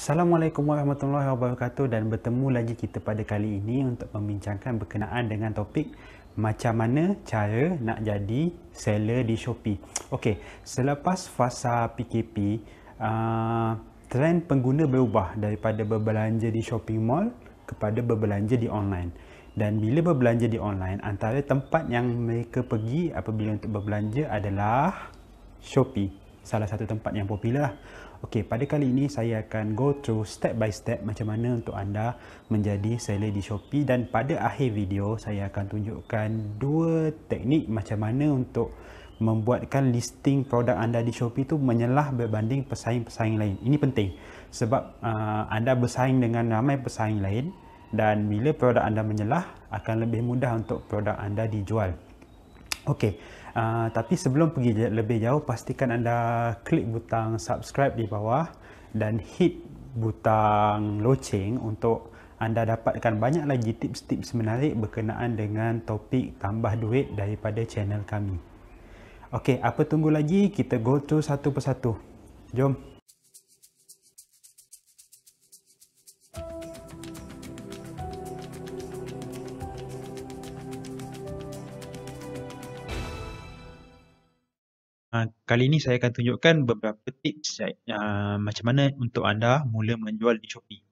Assalamualaikum warahmatullahi wabarakatuh dan bertemu lagi kita pada kali ini untuk membincangkan berkenaan dengan topik macam mana cara nak jadi seller di Shopee. Okey, selepas fasa PKP, uh, trend pengguna berubah daripada berbelanja di shopping mall kepada berbelanja di online. Dan bila berbelanja di online, antara tempat yang mereka pergi apabila untuk berbelanja adalah Shopee. Salah satu tempat yang popular lah. Okey, pada kali ini saya akan go through step by step macam mana untuk anda menjadi seller di Shopee dan pada akhir video saya akan tunjukkan dua teknik macam mana untuk membuatkan listing produk anda di Shopee tu menyelah berbanding pesaing-pesaing lain. Ini penting sebab uh, anda bersaing dengan ramai pesaing lain dan bila produk anda menyelah akan lebih mudah untuk produk anda dijual. Okey, uh, tapi sebelum pergi lebih jauh, pastikan anda klik butang subscribe di bawah dan hit butang loceng untuk anda dapatkan banyak lagi tips-tips menarik berkenaan dengan topik tambah duit daripada channel kami. Okey, apa tunggu lagi? Kita go to satu persatu. Jom. kali ini saya akan tunjukkan beberapa tips uh, macam mana untuk anda mula menjual di Shopee.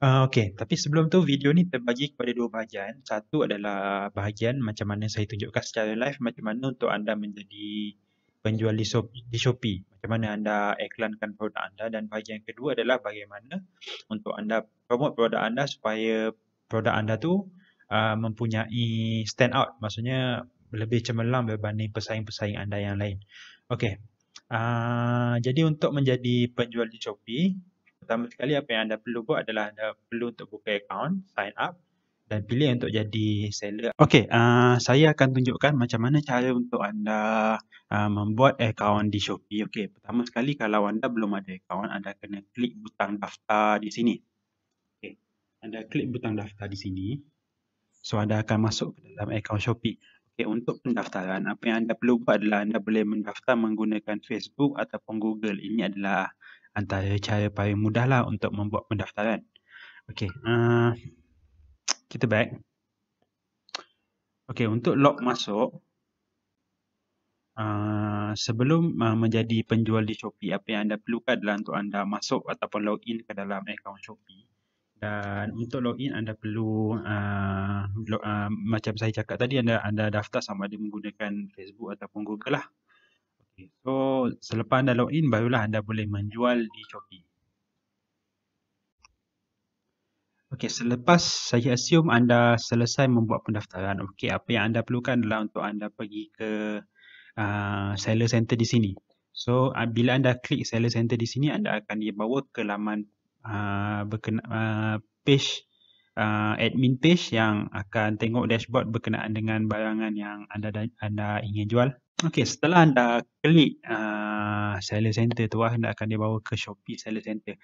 Uh, ah, okay, tapi sebelum tu video ni terbagi kepada dua bahagian. Satu adalah bahagian macam mana saya tunjukkan secara live macam mana untuk anda menjadi penjual di Shopee, di Shopee. Macam mana anda iklankan produk anda dan bahagian kedua adalah bagaimana untuk anda promote produk anda supaya produk anda tu uh, mempunyai stand out. Maksudnya lebih cemerlang berbanding pesaing-pesaing anda yang lain. Okey. Uh, jadi untuk menjadi penjual di Shopee, pertama sekali apa yang anda perlu buat adalah anda perlu untuk buka account, sign up dan pilih untuk jadi seller. Okey, uh, saya akan tunjukkan macam mana cara untuk anda uh, membuat account di Shopee. Okey, pertama sekali kalau anda belum ada account, anda kena klik butang daftar di sini. Okey, anda klik butang daftar di sini. So anda akan masuk ke dalam account Shopee. Okay, untuk pendaftaran, apa yang anda perlu buat adalah anda boleh mendaftar menggunakan Facebook ataupun Google. Ini adalah antara cara paling mudahlah untuk membuat pendaftaran. Okay, uh, eh, kita back. Okay, untuk log masuk, uh, sebelum uh, menjadi penjual di Shopee, apa yang anda perlukan adalah untuk anda masuk ataupun login ke dalam akaun Shopee dan untuk login anda perlu uh, ah, log, uh, ah, macam saya cakap tadi anda anda daftar sama ada menggunakan Facebook ataupun Google lah. Okay. So selepas anda login barulah anda boleh menjual di Shopee. Okey, selepas saya assume anda selesai membuat pendaftaran. Okey, apa yang anda perlukan adalah untuk anda pergi ke uh, seller center di sini. So, uh, bila anda klik seller center di sini, anda akan dibawa ke laman Uh, berkena, uh, page uh, admin page yang akan tengok dashboard berkenaan dengan barangan yang anda anda ingin jual. Okey, setelah anda klik uh, seller center tu anda akan dibawa ke Shopee seller center.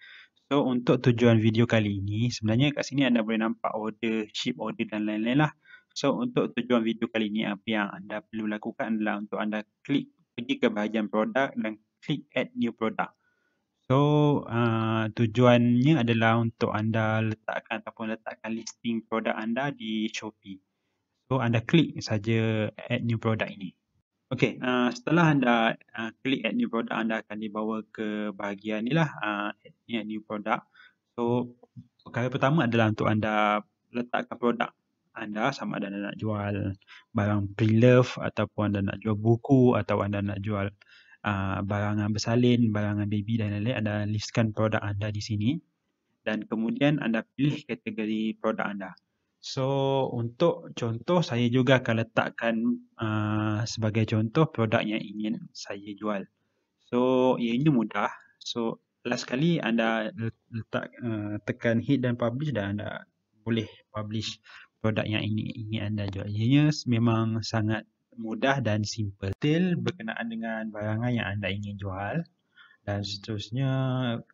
So, untuk tujuan video kali ini, sebenarnya kat sini anda boleh nampak order, ship order dan lain-lain lah. So, untuk tujuan video kali ini, apa yang anda perlu lakukan adalah untuk anda klik pergi ke bahagian produk dan klik add new product. So uh, tujuannya adalah untuk anda letakkan ataupun letakkan listing produk anda di Shopee. So anda klik saja add new product ini. Okay, uh, ah, setelah anda uh, klik add new product, anda akan dibawa ke bahagian ni lah uh, add, add new product. So perkara pertama adalah untuk anda letakkan produk anda sama ada anda nak jual barang pre-love ataupun anda nak jual buku atau anda nak jual Ah, barangan bersalin, barangan baby dan lain-lain anda listkan produk anda di sini dan kemudian anda pilih kategori produk anda. So untuk contoh saya juga akan letakkan uh, sebagai contoh produk yang ingin saya jual. So ia ya, ini mudah. So last kali anda letak uh, tekan hit dan publish dan anda boleh publish produk yang ini ingin anda jual. Ianya memang sangat mudah dan simple. Detail berkenaan dengan barangan yang anda ingin jual dan seterusnya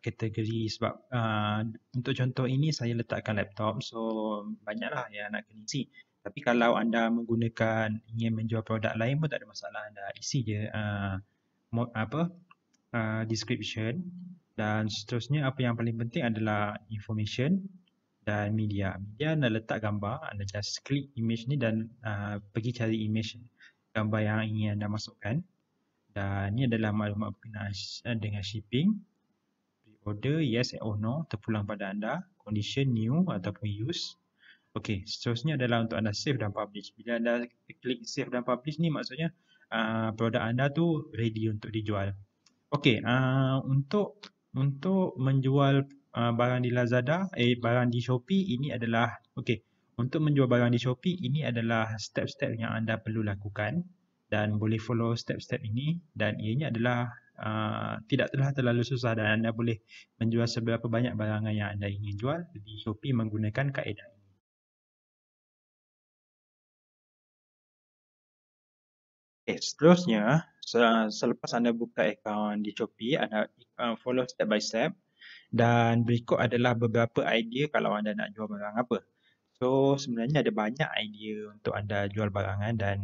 kategori sebab uh, untuk contoh ini saya letakkan laptop so banyaklah yang nak kena isi. Tapi kalau anda menggunakan ingin menjual produk lain pun tak ada masalah anda isi je uh, mod, apa uh, description dan seterusnya apa yang paling penting adalah information dan media. Media anda letak gambar, anda just klik image ni dan uh, pergi cari image gambar yang ingin anda masukkan dan ini adalah maklumat berkenaan eh, dengan shipping order yes or no terpulang pada anda condition new ataupun use ok seterusnya adalah untuk anda save dan publish bila anda klik save dan publish ni maksudnya uh, produk anda tu ready untuk dijual ok uh, untuk untuk menjual uh, barang di Lazada eh barang di Shopee ini adalah okey untuk menjual barang di Shopee, ini adalah step-step yang anda perlu lakukan dan boleh follow step-step ini dan ianya adalah uh, tidak telah terlalu susah dan anda boleh menjual seberapa banyak barang yang anda ingin jual di Shopee menggunakan kaedah ini. Okay, seterusnya, selepas anda buka akaun di Shopee, anda uh, follow step by step dan berikut adalah beberapa idea kalau anda nak jual barang apa. So sebenarnya ada banyak idea untuk anda jual barangan dan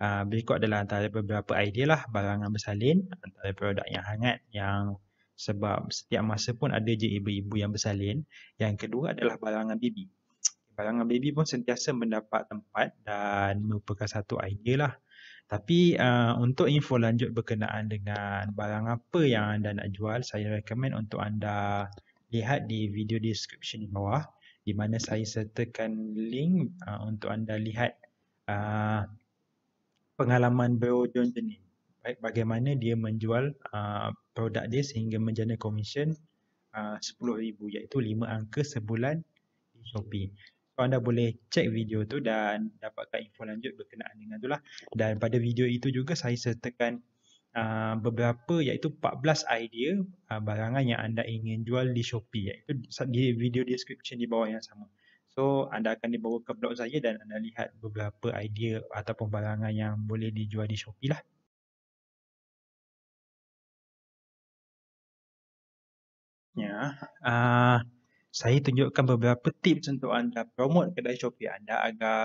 uh, berikut adalah antara beberapa idea lah barangan bersalin antara produk yang hangat yang sebab setiap masa pun ada je ibu-ibu yang bersalin. Yang kedua adalah barangan baby. Barangan baby pun sentiasa mendapat tempat dan merupakan satu idea lah. Tapi uh, untuk info lanjut berkenaan dengan barang apa yang anda nak jual, saya recommend untuk anda lihat di video description di bawah di mana saya sertakan link uh, untuk anda lihat uh, pengalaman Bro Johnson ni. Baik, bagaimana dia menjual uh, produk dia sehingga menjana komisen uh, RM10,000 iaitu 5 angka sebulan di Shopee. So, anda boleh cek video tu dan dapatkan info lanjut berkenaan dengan itulah. Dan pada video itu juga saya sertakan Ah, beberapa iaitu 14 idea uh, barangan yang anda ingin jual di Shopee iaitu di video description di bawah yang sama. So anda akan dibawa ke blog saya dan anda lihat beberapa idea ataupun barangan yang boleh dijual di Shopee lah. Ya, uh, saya tunjukkan beberapa tips untuk anda promote kedai Shopee anda agar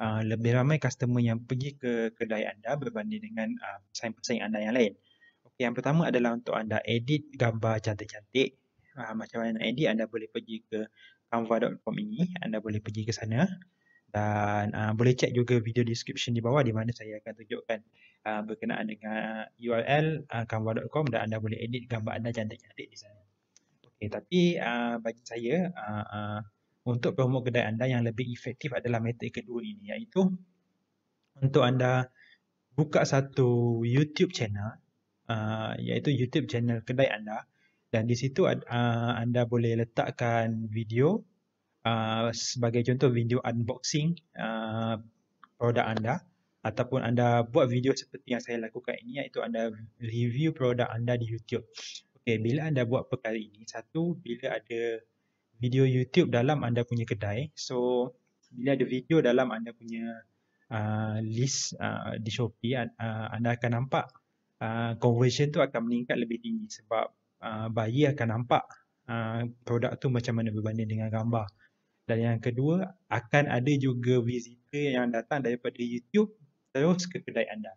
Uh, lebih ramai customer yang pergi ke kedai anda berbanding dengan uh, pesaing-pesaing anda yang lain. Okey, yang pertama adalah untuk anda edit gambar cantik-cantik. Uh, macam mana nak edit, anda boleh pergi ke canva.com ini. Anda boleh pergi ke sana dan uh, boleh cek juga video description di bawah di mana saya akan tunjukkan uh, berkenaan dengan URL uh, canva.com dan anda boleh edit gambar anda cantik-cantik di sana. Okey, tapi uh, bagi saya, uh, uh, untuk promo kedai anda yang lebih efektif adalah metode kedua ini iaitu untuk anda buka satu YouTube channel uh, iaitu YouTube channel kedai anda dan di situ uh, anda boleh letakkan video uh, sebagai contoh video unboxing uh, produk anda ataupun anda buat video seperti yang saya lakukan ini iaitu anda review produk anda di YouTube. Okey, bila anda buat perkara ini, satu bila ada video YouTube dalam anda punya kedai. So bila ada video dalam anda punya uh, list uh, di Shopee, uh, anda akan nampak uh, conversion tu akan meningkat lebih tinggi sebab uh, bayi akan nampak uh, produk tu macam mana berbanding dengan gambar. Dan yang kedua, akan ada juga visitor yang datang daripada YouTube terus ke kedai anda.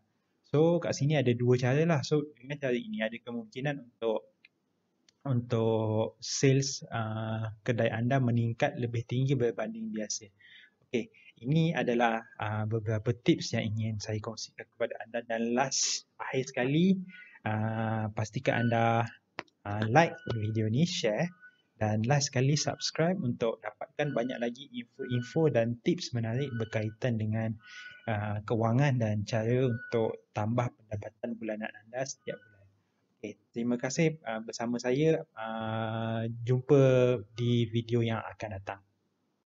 So kat sini ada dua cara lah. So dengan cara ini ada kemungkinan untuk untuk sales uh, kedai anda meningkat lebih tinggi berbanding biasa. Okey, ini adalah uh, beberapa tips yang ingin saya kongsikan kepada anda dan last akhir sekali uh, pastikan anda uh, like video ni, share dan last sekali subscribe untuk dapatkan banyak lagi info-info dan tips menarik berkaitan dengan uh, kewangan dan cara untuk tambah pendapatan bulanan anda setiap bulan. Okay, terima kasih uh, bersama saya. Uh, jumpa di video yang akan datang.